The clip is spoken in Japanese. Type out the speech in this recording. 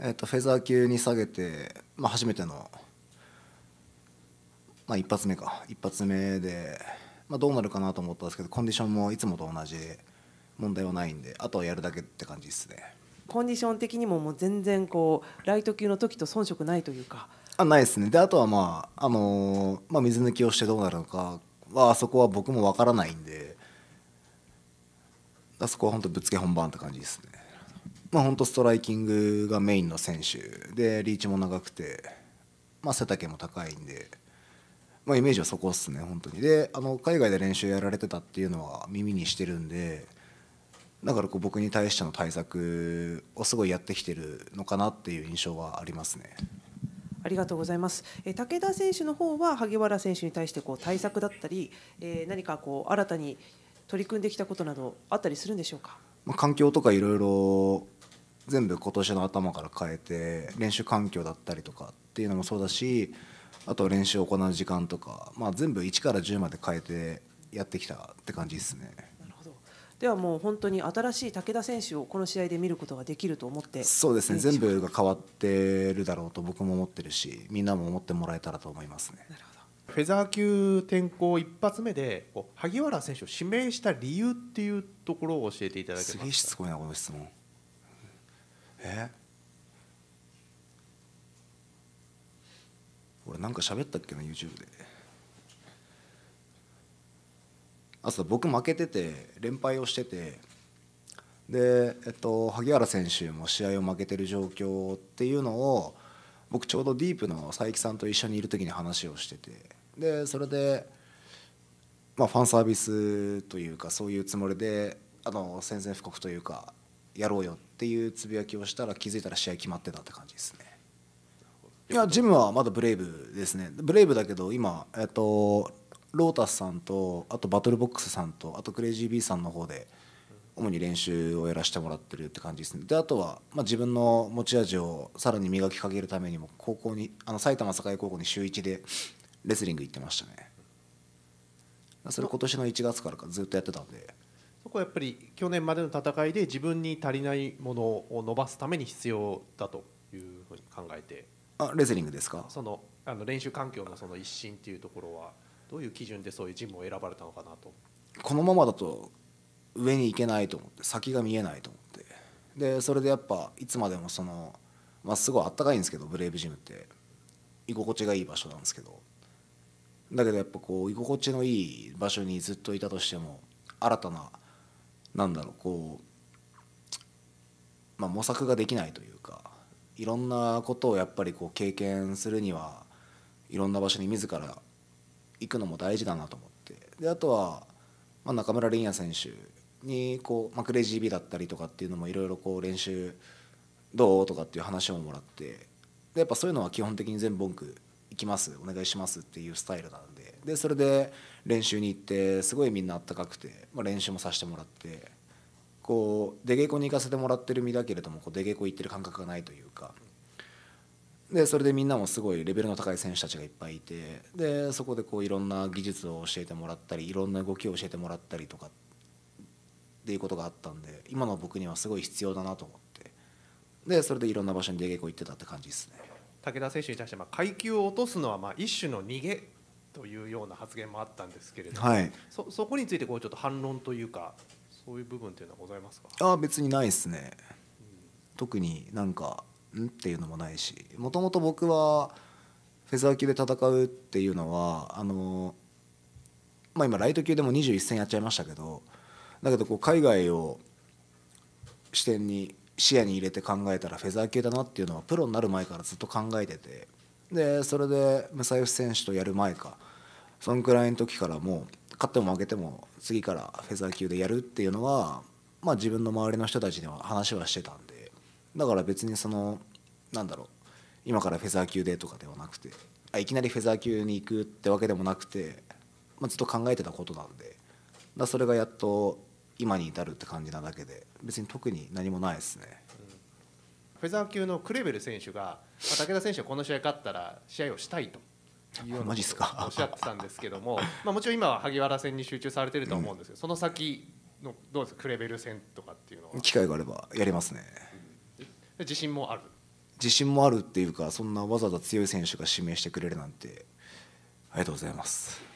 えー、とフェザー級に下げて、まあ、初めての、まあ、一発目か一発目で、まあ、どうなるかなと思ったんですけどコンディションもいつもと同じ問題はないんであとはやるだけって感じですねコンディション的にももう全然こうライト級の時と遜色ないというかあないですねであとはまあ、あのー、まあ、水抜きをしてどうなるのかはあそこは僕もわからないんであそこは本当ぶっつけ本番って感じですねまあ、本当ストライキングがメインの選手でリーチも長くて、まあ、背丈も高いんで、まあ、イメージはそこですね本当にであの海外で練習やられてたっていうのは耳にしてるんでだからこう僕に対しての対策をすごいやってきてるのかなっていう印象はありますね。ありがとうございます。え武田選手の方は萩原選手に対してこう対策だったり、えー、何かこう新たに取り組んできたことなどあったりするんでしょうか。まあ、環境とかいろいろ全部今年の頭から変えて練習環境だったりとかっていうのもそうだしあと練習を行う時間とか、まあ、全部1から10まで変えてやってきたって感じですね。ではもう本当に新しい武田選手をこの試合で見ることができると思ってそうですね全部が変わってるだろうと僕も思ってるしみんなも思ってもらえたらと思いますね。なるほどフェザー級転向一発目で萩原選手を指名した理由っていうところを教えていただけますか。すげえしつこいなこの質問。え俺なんか喋ったっけな YouTube であそう僕負けてて連敗をしててで、えっと、萩原選手も試合を負けてる状況っていうのを僕ちょうどディープの佐伯さんと一緒にいる時に話をしててでそれで、まあ、ファンサービスというかそういうつもりであの宣戦布告というかやろうよっていうつぶやきをしたら気づいたら試合決まってたって感じですねいやジムはまだブレイブですねブレイブだけど今えっとロータスさんとあとバトルボックスさんとあとクレイジービーさんの方で主に練習をやらせてもらってるって感じですねであとは、まあ、自分の持ち味をさらに磨きかけるためにも高校にあの埼玉栄高校に週1でレスリング行ってましたねそれ今年の1月からずっとやってたんでこはやっぱり去年までの戦いで自分に足りないものを伸ばすために必要だというふうに考えてあレスリングですかそのあの練習環境のその一新っていうところはどういう基準でそういうジムを選ばれたのかなとこのままだと上に行けないと思って先が見えないと思ってでそれでやっぱいつまでもその、まあ、すごいあったかいんですけどブレイブジムって居心地がいい場所なんですけどだけどやっぱこう居心地のいい場所にずっといたとしても新たななんだろうこう、まあ、模索ができないというかいろんなことをやっぱりこう経験するにはいろんな場所に自ら行くのも大事だなと思ってであとは、まあ、中村凛也選手にこう、まあ、クレイジービーだったりとかっていうのもいろいろこう練習どうとかっていう話をもらってでやっぱそういうのは基本的に全部文句行きますお願いしますっていうスタイルなでそれで練習に行ってすごいみんなあったかくて、まあ、練習もさせてもらってこう出稽古に行かせてもらってる身だけれどもこう出稽古行ってる感覚がないというかでそれでみんなもすごいレベルの高い選手たちがいっぱいいてでそこでこういろんな技術を教えてもらったりいろんな動きを教えてもらったりとかっていうことがあったんで今の僕にはすごい必要だなと思ってでそれでいろんな場所に出稽古行ってたって感じですね。武田選手に対してま階級を落とすのはま一種の逃げというような発言もあったんですけれども、はい、そそこについてこうちょっと反論というかそういう部分というのはございますかあ別にないですね、うん、特になんかんっていうのもないしもともと僕はフェザー級で戦うっていうのはあの、まあ、今ライト級でも21戦やっちゃいましたけどだけどこう海外を視点に視野に入れて考えたらフェザー級だなっていうのはプロになる前からずっと考えててでそれでムサイフ選手とやる前かそんくらいの時からもう勝っても負けても次からフェザー級でやるっていうのは、まあ、自分の周りの人たちには話はしてたんでだから別にそのなんだろう今からフェザー級でとかではなくてあいきなりフェザー級に行くってわけでもなくて、まあ、ずっと考えてたことなんでだそれがやっと今に至るって感じなだけで別に特に何もないですね。フェザー級のクレベル選手が武田選手はこの試合勝ったら試合をしたいというよすかおっしゃってたんですけども、まあ、もちろん今は萩原戦に集中されてると思うんですけど、その先のどうですかクレベル戦とかっていうのは機会があればやりますね、うん、自信もある自信もあるっていうかそんなわざわざ強い選手が指名してくれるなんてありがとうございます